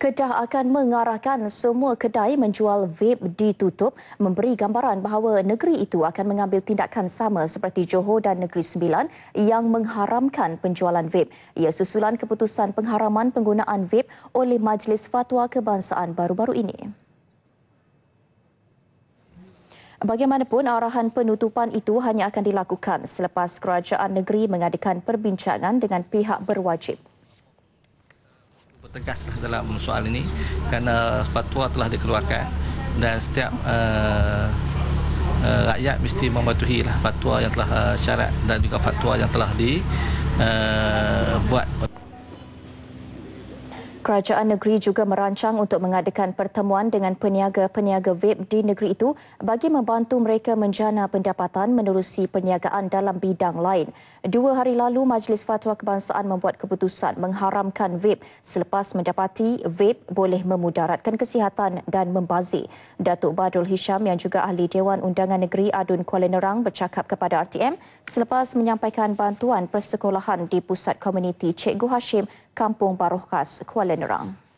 Kedah akan mengarahkan semua kedai menjual vape ditutup memberi gambaran bahawa negeri itu akan mengambil tindakan sama seperti Johor dan Negeri Sembilan yang mengharamkan penjualan vape. Ia susulan keputusan pengharaman penggunaan vape oleh Majlis Fatwa Kebangsaan baru-baru ini. Bagaimanapun, arahan penutupan itu hanya akan dilakukan selepas kerajaan negeri mengadakan perbincangan dengan pihak berwajib tegas dalam soal ini kerana fatwa telah dikeluarkan dan setiap uh, uh, rakyat mesti mematuhi lah fatwa yang telah uh, syarat dan juga fatwa yang telah dibuat. Uh, Kerajaan negeri juga merancang untuk mengadakan pertemuan dengan peniaga-peniaga vape di negeri itu bagi membantu mereka menjana pendapatan menerusi perniagaan dalam bidang lain. Dua hari lalu, Majlis Fatwa Kebangsaan membuat keputusan mengharamkan vape selepas mendapati vape boleh memudaratkan kesihatan dan membazir. Datuk Badrul Hisham yang juga ahli Dewan Undangan Negeri Adun Kuala Nerang bercakap kepada RTM selepas menyampaikan bantuan persekolahan di Pusat Komuniti Cikgu Hashim Kampung Baruh Khas, Kuala Nerang.